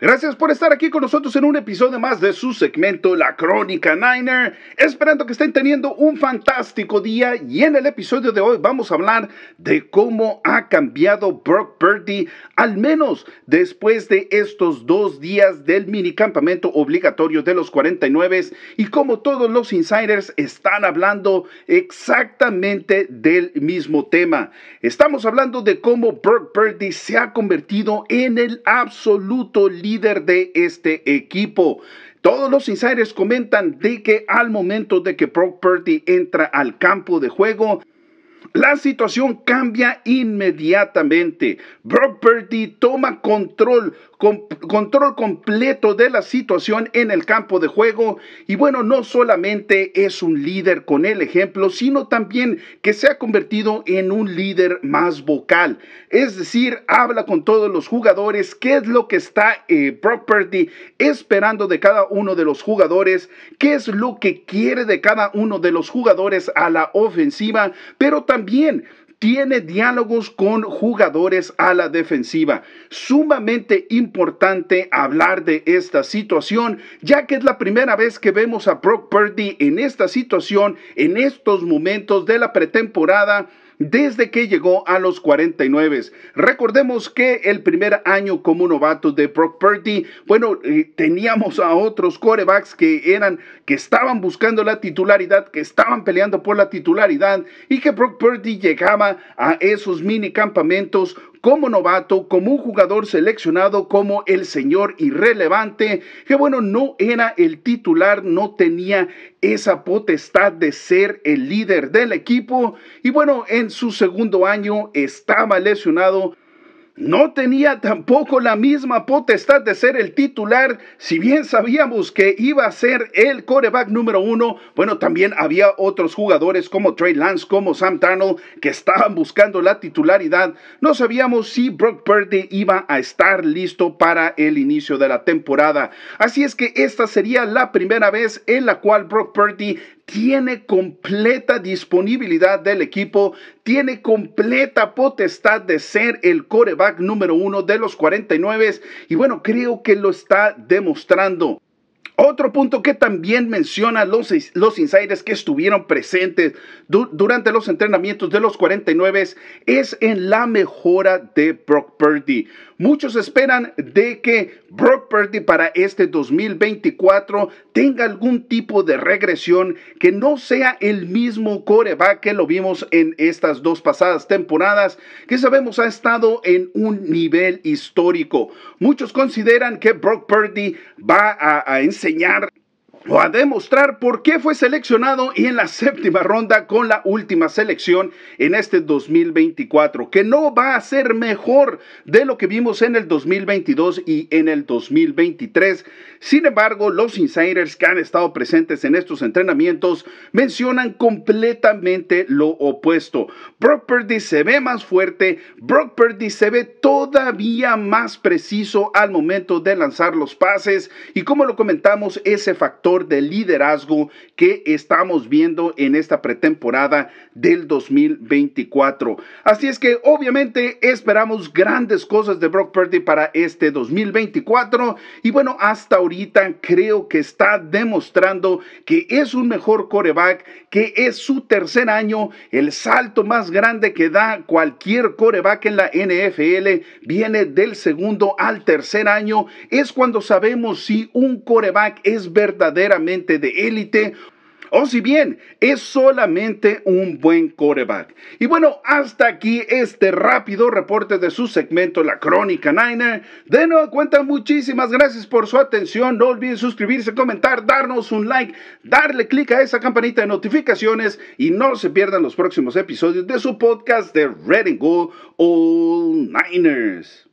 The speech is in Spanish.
Gracias por estar aquí con nosotros en un episodio más de su segmento La Crónica Niner. Esperando que estén teniendo un fantástico día y en el episodio de hoy vamos a hablar de cómo ha cambiado Brock Purdy, al menos después de estos dos días del mini campamento obligatorio de los 49 y cómo todos los insiders están hablando exactamente del mismo tema. Estamos hablando de cómo Brock Purdy se ha convertido en el absoluto líder líder de este equipo. Todos los insiders comentan de que al momento de que Brock Purdy entra al campo de juego, la situación cambia inmediatamente. Brock Purdy toma control, control completo de la situación en el campo de juego. Y bueno, no solamente es un líder con el ejemplo, sino también que se ha convertido en un líder más vocal. Es decir, habla con todos los jugadores, qué es lo que está eh, Brock Purdy esperando de cada uno de los jugadores, qué es lo que quiere de cada uno de los jugadores a la ofensiva, pero también también tiene diálogos con jugadores a la defensiva. Sumamente importante hablar de esta situación, ya que es la primera vez que vemos a Brock Purdy en esta situación, en estos momentos de la pretemporada desde que llegó a los 49. Recordemos que el primer año como novato de Brock Purdy, bueno, eh, teníamos a otros corebacks que eran, que estaban buscando la titularidad, que estaban peleando por la titularidad y que Brock Purdy llegaba a esos mini campamentos como novato, como un jugador seleccionado como el señor irrelevante, que bueno, no era el titular, no tenía esa potestad de ser el líder del equipo. Y bueno, en su segundo año estaba lesionado no tenía tampoco la misma potestad de ser el titular, si bien sabíamos que iba a ser el coreback número uno, bueno, también había otros jugadores como Trey Lance, como Sam Darnold, que estaban buscando la titularidad. No sabíamos si Brock Purdy iba a estar listo para el inicio de la temporada. Así es que esta sería la primera vez en la cual Brock Purdy tiene completa disponibilidad del equipo, tiene completa potestad de ser el coreback número uno de los 49 y bueno, creo que lo está demostrando. Otro punto que también menciona los, los insiders que estuvieron presentes durante los entrenamientos de los 49 es en la mejora de Brock Purdy. Muchos esperan de que Brock Purdy para este 2024 tenga algún tipo de regresión que no sea el mismo coreback que lo vimos en estas dos pasadas temporadas, que sabemos ha estado en un nivel histórico. Muchos consideran que Brock Purdy va a enseñar enseñar o a demostrar por qué fue seleccionado y en la séptima ronda con la última selección en este 2024, que no va a ser mejor de lo que vimos en el 2022 y en el 2023. Sin embargo, los insiders que han estado presentes en estos entrenamientos mencionan completamente lo opuesto. Brock Purdy se ve más fuerte, Brock Purdy se ve todavía más preciso al momento de lanzar los pases y como lo comentamos, ese factor de liderazgo que estamos viendo en esta pretemporada del 2024. Así es que obviamente esperamos grandes cosas de Brock Purdy para este 2024 y bueno, hasta ahorita creo que está demostrando que es un mejor coreback, que es su tercer año, el salto más grande que da cualquier coreback en la NFL viene del segundo al tercer año, es cuando sabemos si un coreback es verdadero de élite o si bien es solamente un buen coreback. Y bueno, hasta aquí este rápido reporte de su segmento La Crónica Niner. De nuevo cuenta, muchísimas gracias por su atención. No olviden suscribirse, comentar, darnos un like, darle click a esa campanita de notificaciones y no se pierdan los próximos episodios de su podcast de Red and Gold All Niners.